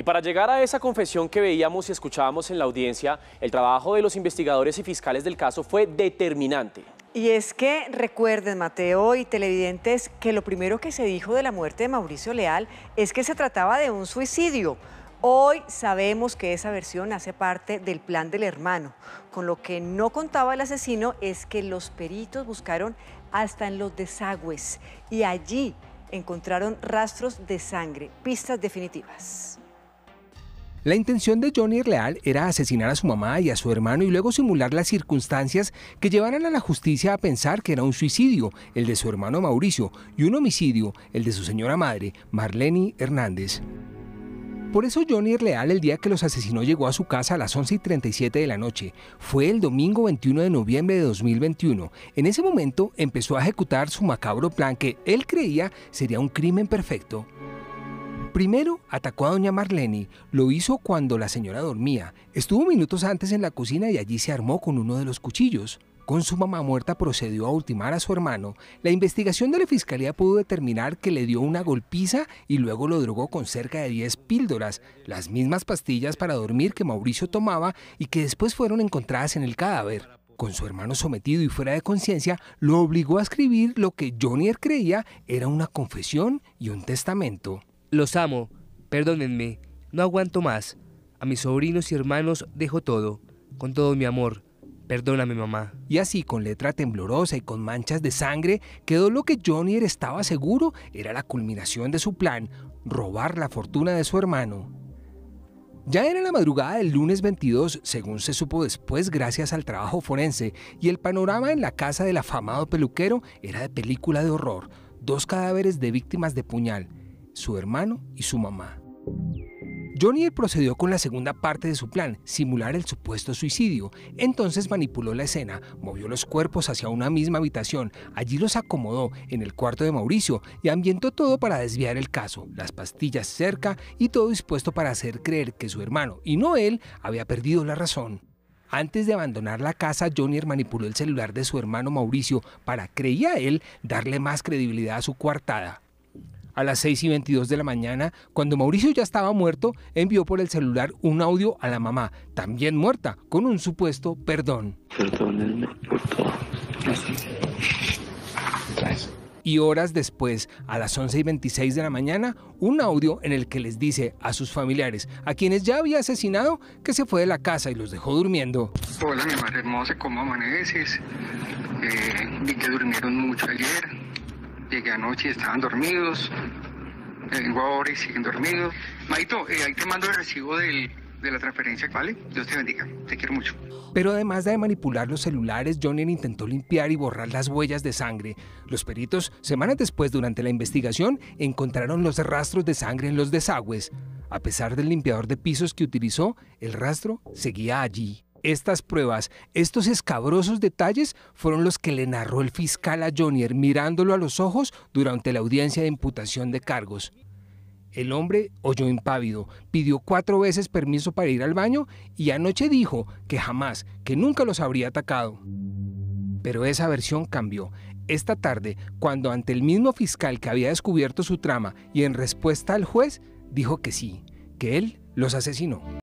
Y para llegar a esa confesión que veíamos y escuchábamos en la audiencia, el trabajo de los investigadores y fiscales del caso fue determinante. Y es que recuerden, Mateo y televidentes, que lo primero que se dijo de la muerte de Mauricio Leal es que se trataba de un suicidio. Hoy sabemos que esa versión hace parte del plan del hermano. Con lo que no contaba el asesino es que los peritos buscaron hasta en los desagües y allí encontraron rastros de sangre, pistas definitivas. La intención de Johnny Real era asesinar a su mamá y a su hermano y luego simular las circunstancias que llevaran a la justicia a pensar que era un suicidio, el de su hermano Mauricio, y un homicidio, el de su señora madre, Marlene Hernández. Por eso Johnny Leal el día que los asesinó llegó a su casa a las 11 y 37 de la noche. Fue el domingo 21 de noviembre de 2021. En ese momento empezó a ejecutar su macabro plan que él creía sería un crimen perfecto. Primero atacó a doña Marlene, lo hizo cuando la señora dormía, estuvo minutos antes en la cocina y allí se armó con uno de los cuchillos. Con su mamá muerta procedió a ultimar a su hermano. La investigación de la fiscalía pudo determinar que le dio una golpiza y luego lo drogó con cerca de 10 píldoras, las mismas pastillas para dormir que Mauricio tomaba y que después fueron encontradas en el cadáver con su hermano sometido y fuera de conciencia, lo obligó a escribir lo que Jonier creía era una confesión y un testamento. Los amo, perdónenme, no aguanto más. A mis sobrinos y hermanos dejo todo, con todo mi amor. Perdóname, mamá. Y así, con letra temblorosa y con manchas de sangre, quedó lo que Johnny estaba seguro era la culminación de su plan, robar la fortuna de su hermano. Ya era la madrugada del lunes 22, según se supo después gracias al trabajo forense, y el panorama en la casa del afamado peluquero era de película de horror, dos cadáveres de víctimas de puñal, su hermano y su mamá. Johnny procedió con la segunda parte de su plan, simular el supuesto suicidio. Entonces manipuló la escena, movió los cuerpos hacia una misma habitación, allí los acomodó en el cuarto de Mauricio y ambientó todo para desviar el caso, las pastillas cerca y todo dispuesto para hacer creer que su hermano, y no él, había perdido la razón. Antes de abandonar la casa, Jonier manipuló el celular de su hermano Mauricio para, creía él, darle más credibilidad a su coartada a las 6 y 22 de la mañana, cuando Mauricio ya estaba muerto, envió por el celular un audio a la mamá, también muerta, con un supuesto perdón. Perdónenme por todo. y horas después, a las 11 y 26 de la mañana, un audio en el que les dice a sus familiares, a quienes ya había asesinado, que se fue de la casa y los dejó durmiendo. Hola, mi madre hermosa, ¿cómo amaneces? Eh, vi que durmieron mucho ayer, Llegué anoche, estaban dormidos. en ahora siguen dormidos. Maito, eh, ahí te mando el recibo de la transferencia, ¿vale? Dios te bendiga, te quiero mucho. Pero además de manipular los celulares, Johnny intentó limpiar y borrar las huellas de sangre. Los peritos, semanas después durante la investigación, encontraron los rastros de sangre en los desagües. A pesar del limpiador de pisos que utilizó, el rastro seguía allí. Estas pruebas, estos escabrosos detalles fueron los que le narró el fiscal a Jonier mirándolo a los ojos durante la audiencia de imputación de cargos. El hombre oyó impávido, pidió cuatro veces permiso para ir al baño y anoche dijo que jamás, que nunca los habría atacado. Pero esa versión cambió. Esta tarde, cuando ante el mismo fiscal que había descubierto su trama y en respuesta al juez, dijo que sí, que él los asesinó.